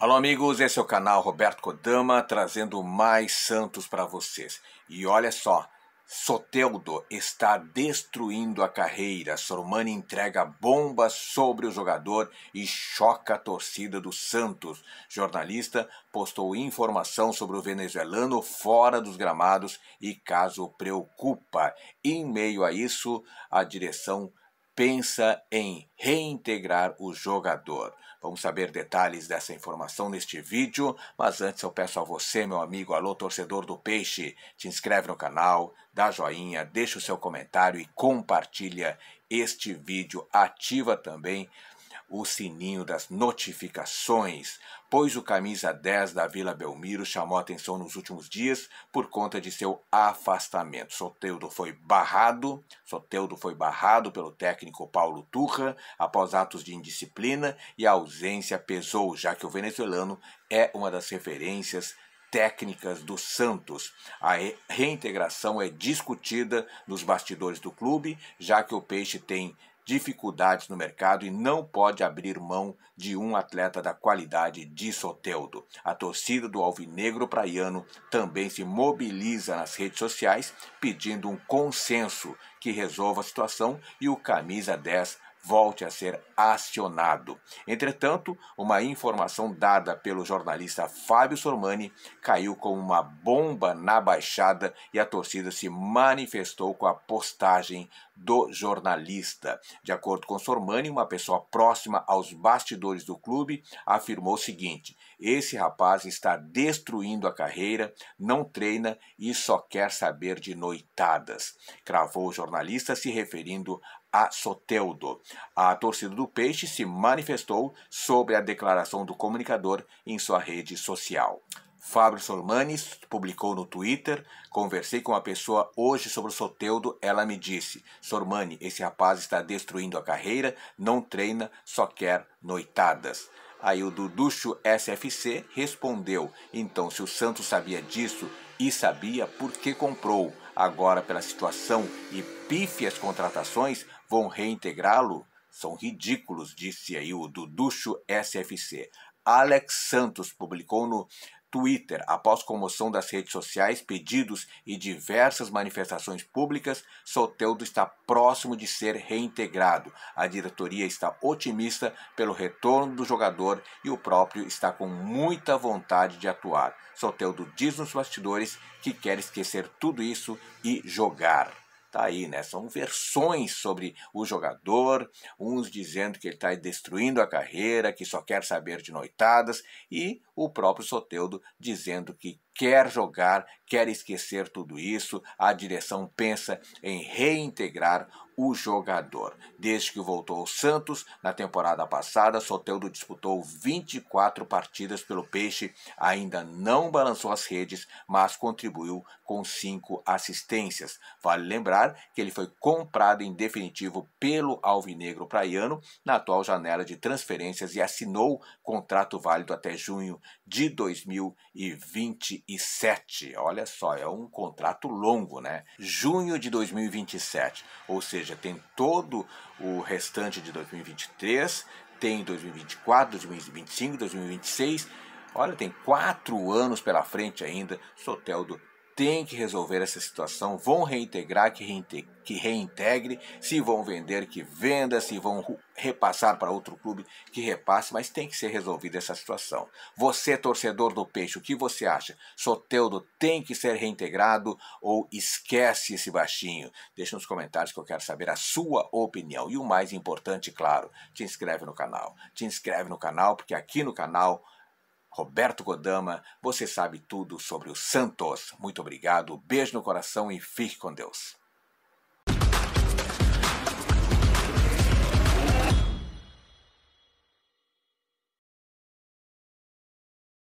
Alô, amigos, esse é o canal Roberto Kodama trazendo mais santos para vocês. E olha só, Soteldo está destruindo a carreira. Sormani entrega bombas sobre o jogador e choca a torcida do Santos. Jornalista postou informação sobre o venezuelano fora dos gramados e caso preocupa. Em meio a isso, a direção pensa em reintegrar o jogador. Vamos saber detalhes dessa informação neste vídeo, mas antes eu peço a você, meu amigo, alô torcedor do Peixe, te inscreve no canal, dá joinha, deixa o seu comentário e compartilha este vídeo. Ativa também o sininho das notificações, pois o camisa 10 da Vila Belmiro chamou atenção nos últimos dias por conta de seu afastamento. Soteudo foi barrado, Soteudo foi barrado pelo técnico Paulo Turra após atos de indisciplina e a ausência pesou, já que o venezuelano é uma das referências técnicas do Santos. A reintegração é discutida nos bastidores do clube, já que o Peixe tem dificuldades no mercado e não pode abrir mão de um atleta da qualidade de Soteldo. A torcida do Alvinegro Praiano também se mobiliza nas redes sociais pedindo um consenso que resolva a situação e o camisa 10 volte a ser acionado. Entretanto, uma informação dada pelo jornalista Fábio Sormani caiu como uma bomba na baixada e a torcida se manifestou com a postagem do jornalista. De acordo com Sormani, uma pessoa próxima aos bastidores do clube afirmou o seguinte: esse rapaz está destruindo a carreira, não treina e só quer saber de noitadas. Cravou o jornalista se referindo a Soteldo. A torcida do Peixe se manifestou sobre a declaração do comunicador em sua rede social. Fábio Sormani publicou no Twitter: Conversei com uma pessoa hoje sobre o Soteudo. Ela me disse: Sormani, esse rapaz está destruindo a carreira, não treina, só quer noitadas. Aí o Duducho SFC respondeu: Então, se o Santos sabia disso e sabia, por que comprou? Agora, pela situação e pífias contratações, vão reintegrá-lo? São ridículos, disse aí o Duducho SFC. Alex Santos publicou no Twitter, após comoção das redes sociais, pedidos e diversas manifestações públicas, Soteldo está próximo de ser reintegrado. A diretoria está otimista pelo retorno do jogador e o próprio está com muita vontade de atuar. Soteldo diz nos bastidores que quer esquecer tudo isso e jogar. Tá aí, né? São versões sobre o jogador, uns dizendo que ele está destruindo a carreira, que só quer saber de noitadas, e o próprio Soteudo dizendo que quer jogar, quer esquecer tudo isso, a direção pensa em reintegrar o jogador. Desde que voltou ao Santos, na temporada passada, Soteldo disputou 24 partidas pelo Peixe, ainda não balançou as redes, mas contribuiu com 5 assistências. Vale lembrar que ele foi comprado em definitivo pelo Alvinegro Praiano na atual janela de transferências e assinou contrato válido até junho de 2021. 2027. Olha só, é um contrato longo, né? Junho de 2027, ou seja, tem todo o restante de 2023, tem 2024, 2025, 2026. Olha, tem quatro anos pela frente ainda, Soteldo tem que resolver essa situação, vão reintegrar, que reintegre, que reintegre, se vão vender, que venda, se vão repassar para outro clube, que repasse, mas tem que ser resolvida essa situação. Você, torcedor do Peixe, o que você acha? Soteudo tem que ser reintegrado ou esquece esse baixinho? Deixa nos comentários que eu quero saber a sua opinião. E o mais importante, claro, te inscreve no canal. Te inscreve no canal, porque aqui no canal Roberto Godama, você sabe tudo sobre o Santos. Muito obrigado, beijo no coração e fique com Deus.